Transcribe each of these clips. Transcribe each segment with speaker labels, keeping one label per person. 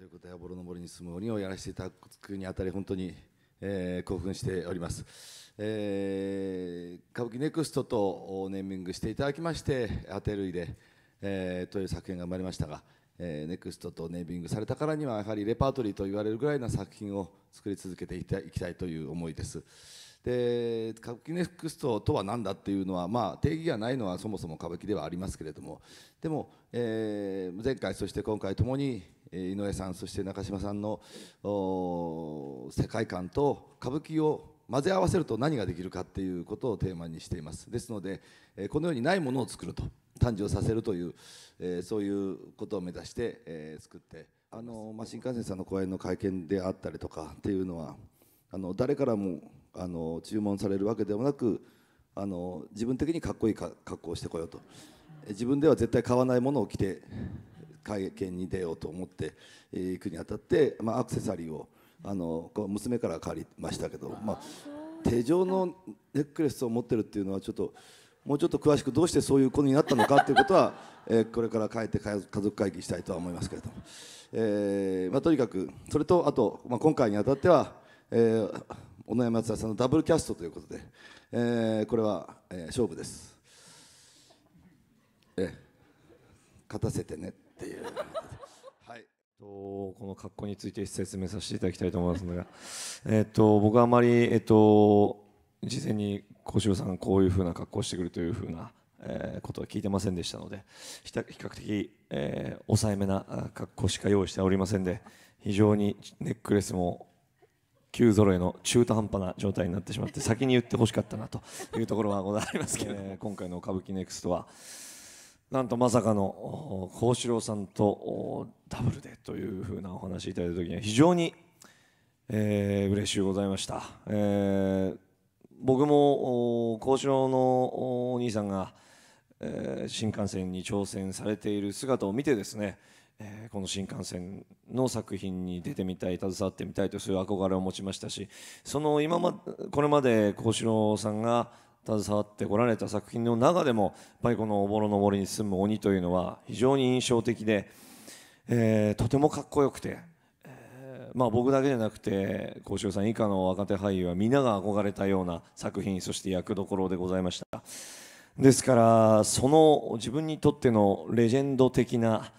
Speaker 1: ということで、ボロの森に住む鬼をやらせていただくにあたり、本当に、えー、興奮しております。えー、歌舞伎ネクストとネーミングしていただきまして、アテルイで、えー、という作品が生まれましたが、えー、ネクストとネーミングされたからには、やはりレパートリーと言われるぐらいの作品を作り続けていきたいという思いです。で歌舞伎ネクストとは何だっていうのは、まあ、定義がないのはそもそも歌舞伎ではありますけれどもでも、えー、前回そして今回ともに井上さんそして中島さんの世界観と歌舞伎を混ぜ合わせると何ができるかっていうことをテーマにしていますですのでこのようにないものを作ると誕生させるというそういうことを目指して作ってあの、まあ、新幹線さんの公演の会見であったりとかっていうのはあの誰からもあの注文されるわけでもなくあの自分的にかっこいい格好をしてこようと自分では絶対買わないものを着て会見に出ようと思っていくにあたって、まあ、アクセサリーをあの娘から借りましたけど、まあ、手錠のネックレスを持ってるっていうのはちょっともうちょっと詳しくどうしてそういう子になったのかっていうことは、えー、これから帰って家族会議したいとは思いますけれども、えーまあ、とにかくそれとあと、まあ、今回にあたっては、えー、小野山敦さんのダブルキャストということで、えー、これは、えー、勝負です。え勝たせてねっていう
Speaker 2: はいとこの格好について説明させていただきたいと思いますのがえっと僕はあまりえっと事前に小四さんこういうふうな格好をしてくるというふうな、えー、ことは聞いてませんでしたので比較的、えー、抑えめな格好しか用意しておりませんで非常にネックレスも旧揃いの中途半端な状態になってしまって先に言ってほしかったなというところはございますけど、ね、今回の歌舞伎ネクストはなんとまさかの幸四郎さんとダブルでというふうなお話いただいた時には非常に、えー、嬉しゅうございました、えー、僕も幸四郎のお兄さんが、えー、新幹線に挑戦されている姿を見てですね、えー、この新幹線の作品に出てみたい携わってみたいとそういう憧れを持ちましたしその今まこれまで幸四郎さんが携わってこられた作品の中でもやっぱりこの「おぼろの森に住む鬼」というのは非常に印象的で、えー、とてもかっこよくて、えー、まあ、僕だけじゃなくて幸四郎さん以下の若手俳優は皆が憧れたような作品そして役どころでございましたですからその自分にとってのレジェンド的な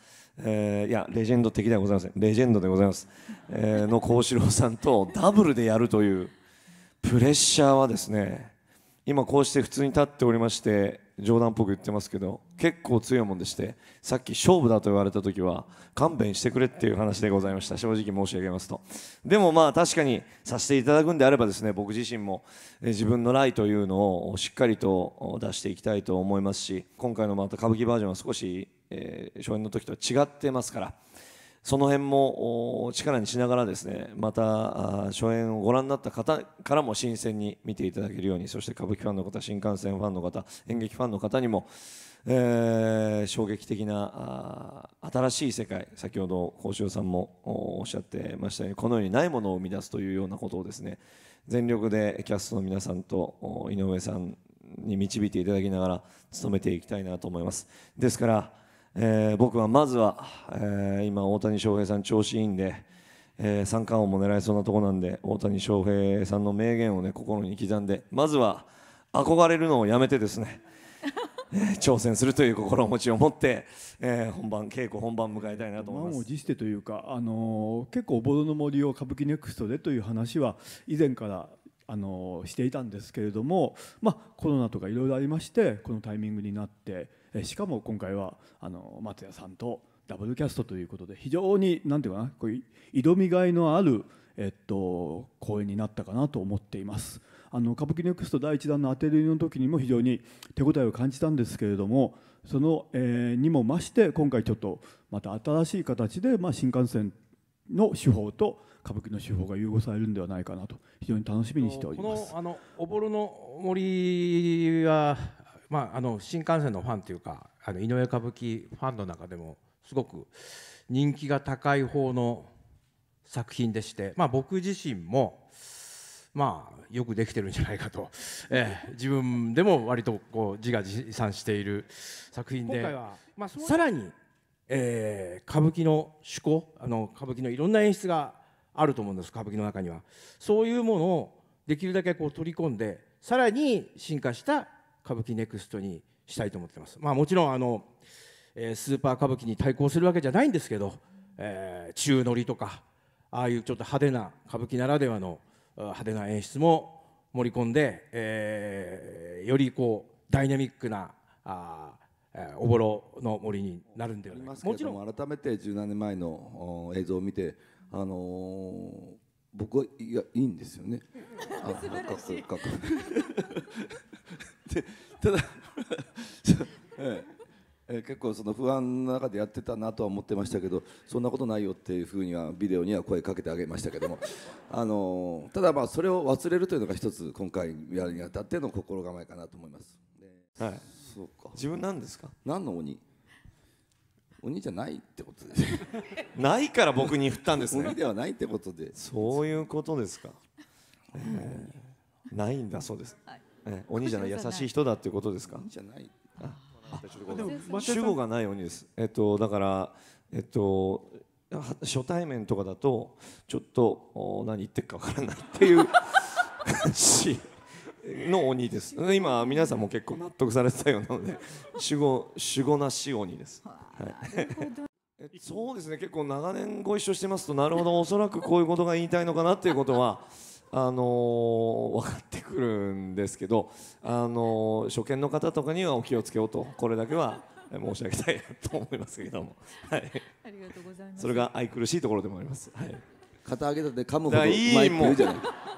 Speaker 2: えー、いやレジェンド的ではございませんレジェンドでございます、えー、の幸四郎さんとダブルでやるというプレッシャーはですね今こうして普通に立っておりまして冗談っぽく言ってますけど結構強いもんでしてさっき勝負だと言われた時は勘弁してくれっていう話でございました正直申し上げますとでもまあ確かにさせていただくんであればですね僕自身も自分のライというのをしっかりと出していきたいと思いますし今回のまた歌舞伎バージョンは少し、えー、初演の時とは違ってますからその辺も力にしながらですねまた初演をご覧になった方からも新鮮に見ていただけるようにそして歌舞伎ファンの方新幹線ファンの方演劇ファンの方にも、えー、衝撃的な新しい世界先ほど幸四さんもおっしゃってましたようにこのようにないものを生み出すというようなことをですね全力でキャストの皆さんと井上さんに導いていただきながら努めていきたいなと思います。ですからえー、僕はまずは、えー、今大谷翔平さん調子いいんで、えー、三冠王も狙えそうなとこなんで大谷翔平さんの名言をね心に刻んでまずは憧れるのをやめてですね 挑戦するという心持ちを持って、
Speaker 3: えー、本番稽古本番迎えたいなと思います満を持してというか、あのー、結構「ボドの森」を歌舞伎ネクストでという話は以前からあのしていたんですけれども、まあ、コロナとかいろいろありましてこのタイミングになってえしかも今回はあの松也さんとダブルキャストということで非常に何て言うかなこう挑みがいのある、えっと、公演になったかなと思っています。あの歌舞伎ネクスト第1弾のアテレの時にも非常に手応えを感じたんですけれどもその、えー、にも増して今回ちょっとまた新しい形で、まあ、新幹線の手法と歌舞伎の
Speaker 4: 手法が融合されるんではないかなと非常に楽しみにしております。このあのおぼろの森はまあ、あの新幹線のファンというかあの井上歌舞伎ファンの中でもすごく人気が高い方の作品でして、まあ、僕自身も、まあ、よくできてるんじゃないかと、ええ、自分でも割とこう自画自賛している作品で、まあ、さらに、えー、歌舞伎の趣向あの歌舞伎のいろんな演出があると思うんです歌舞伎の中には。そういうものをできるだけこう取り込んでさらに進化した歌舞伎ネクストにしたいと思ってます。まあ、もちろんあの、えー、スーパー歌舞伎に対抗するわけじゃないんですけど、えー、宙乗りとかああいうちょっと派手な歌舞伎ならではの派手な演出も盛り込んで、えー、よりこうダイナミックなあおぼろの森になる
Speaker 1: んではないかもちろん改めて17年前の映像を見て、あのー、僕はいやいいんですよね。あ素晴らしいでただえ結構その不安の中でやってたなとは思ってましたけどそんなことないよっていうふうにはビデオには声かけてあげましたけどもあのただまあそれを忘れるというのが一つ今回やるにあたっての心構えかなと思います。はい、そうか自分なんですか何の鬼
Speaker 2: 鬼じゃないってことですないから僕に振ったんですね鬼ではないってことでそういうことですか、えー、ないんだそうです、はいえ鬼じゃない優しい人だっていうことですか。じゃない。主語がない鬼です。えっとだからえっと初対面とかだとちょっと何言ってるかわからないっていう感の鬼です。今皆さんも結構納得されてたようなので主語主語なし鬼です。はい。そうですね結構長年ご一緒してますとなるほどおそらくこういうことが言いたいのかなっていうことはあのー、分かってくるんですけど、あのー、初見の方とかにはお気をつけようとこれだけは申し上げたいと思いますけども、はい、ありがとうございますそれが愛くるしいところでもあります、はい、肩上げたって噛むほどうまいって言うじゃない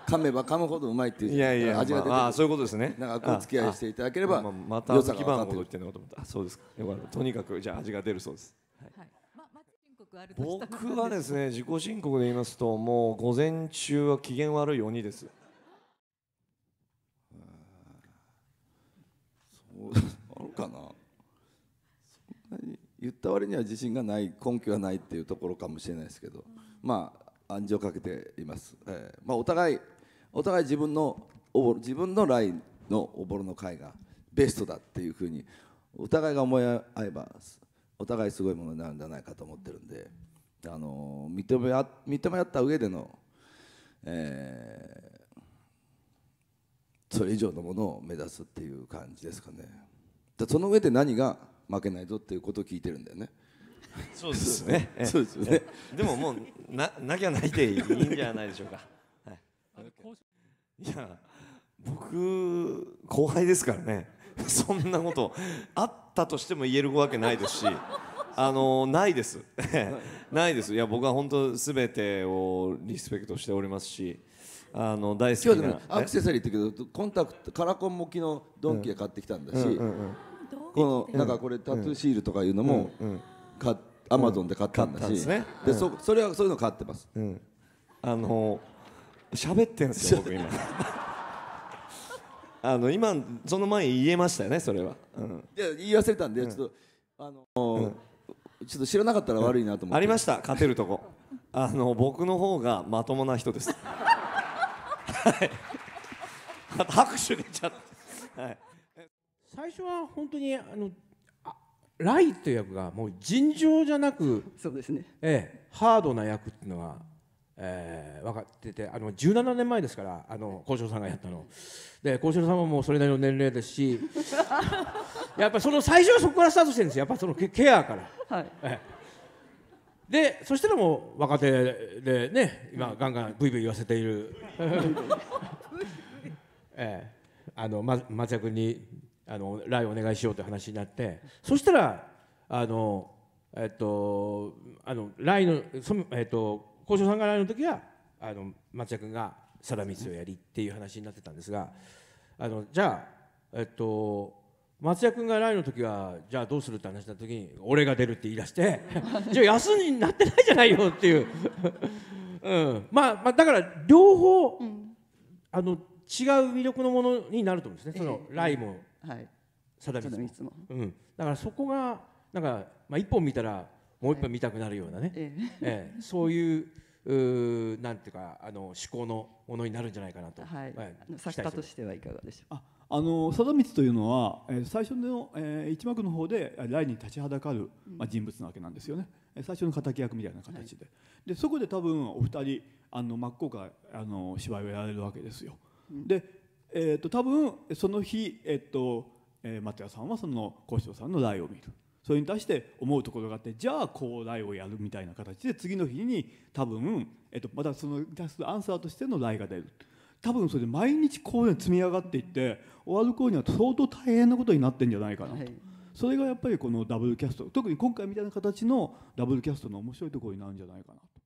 Speaker 2: 噛めば噛むほどうまいっていういやいや味が出て、まあ、そういうことですねなんかお付き合いしていただければまた良さが分かっっていうのと思ったそうですかとにかくじゃあ味が出るそうで
Speaker 3: すあるとしたら僕はですね
Speaker 2: 自己申告で言いますともう午前中は機嫌悪い鬼ですそうあるかなそんなに言った
Speaker 1: 割には自信がない根拠がないっていうところかもしれないですけど、うん、まあ暗示をかけています、えー、まあお互いお互い自分のおぼ自分のラインのおぼろの会がベストだっていうふうにお互いが思い合えばお互いすごいものになるんじゃないかと思ってるんで、あの認めあ認め合った上での、えー、それ以上のものを目指すっていう感じですかねだその上で何が負けないぞっていうことを聞いてるんだよね
Speaker 2: そうですね そうですねでももうななきゃないでいいんじゃないでしょうか、はい、いや僕後輩ですからねそんなことあっったとしても言えるわけないですし。あのないです ないですいや僕は本当すべてをリスペクトしておりますしあの大好きなアクセサリーって言うけどコンタクトカラコンも昨日ドンキで買ってきたんだし、このなんかこれタトゥーシールとかいうのも、かアマゾンで買ったんだし、うんねうん、でそそれはそういうの買ってます、うん、あの喋ってんすよ僕今 あの今その前言えましたよねそれは、うん、い
Speaker 1: や言い忘れたんで、ちょっとあの
Speaker 2: ちょっと知らなかったら悪いなと思って、ありました勝てるとこあの僕の方がまともな人です
Speaker 4: はい拍手出ちゃって、はい、最初は本当にあのライという役がもう尋常じゃなくそうですね、ええ、ハードな役っていうのはえー、分かっててあの17年前ですからあの幸四郎さんがやったので幸四郎さんはもうそれなりの年齢ですし やっぱりその最初はそこからスタートしてるんですやっぱそのケアから。はいでそしたらもう若手でね今ガンガンブイブイ言わせている、えー、あの、ま、松也君にあの「ライお願いしよう」という話になってそしたらあのえっとあのライのそえっと交渉さんが来の時はあの松也君が貞光をやりっていう話になってたんですがあのじゃあ、えっと、松也君が来の時はじゃあどうするって話になった時に俺が出るって言い出して じゃあ休みになってないじゃないよっていう うん、まあ、まあだから両方、うん、あの違う魅力のものになると思うんですねそのライもはい、貞光、ええはも、うん、だからそこがなんか、まあ、一本見たらもう一杯見たくなるようなね、ええそういううなんていうかあの思考のものになるんじゃないかなと、はいはい、作家としてはいかがでしょうああの
Speaker 3: 貞光というのは、えー、最初の、えー、一幕の方で来に立ちはだかる、まあ、人物なわけなんですよね、うん、最初の敵役みたいな形ではい、でそこで多分お二人あの真っ向からあの芝居をやられるわけですよ、うん、で、えーと、多分その日、えーとえー、松屋さんはその幸四郎さんの「来を見る」それに対して思うところがあってじゃあ高麗をやるみたいな形で次の日に多分、えっと、またそのにすアンサーとしての来が出る多分それで毎日うの積み上がっていって終わる頃には相当大変なことになってんじゃないかなと。はいそれがやっぱりこのダブルキャスト特に今回みたいな形のダブルキャストの面白いところになるんじゃないかなと。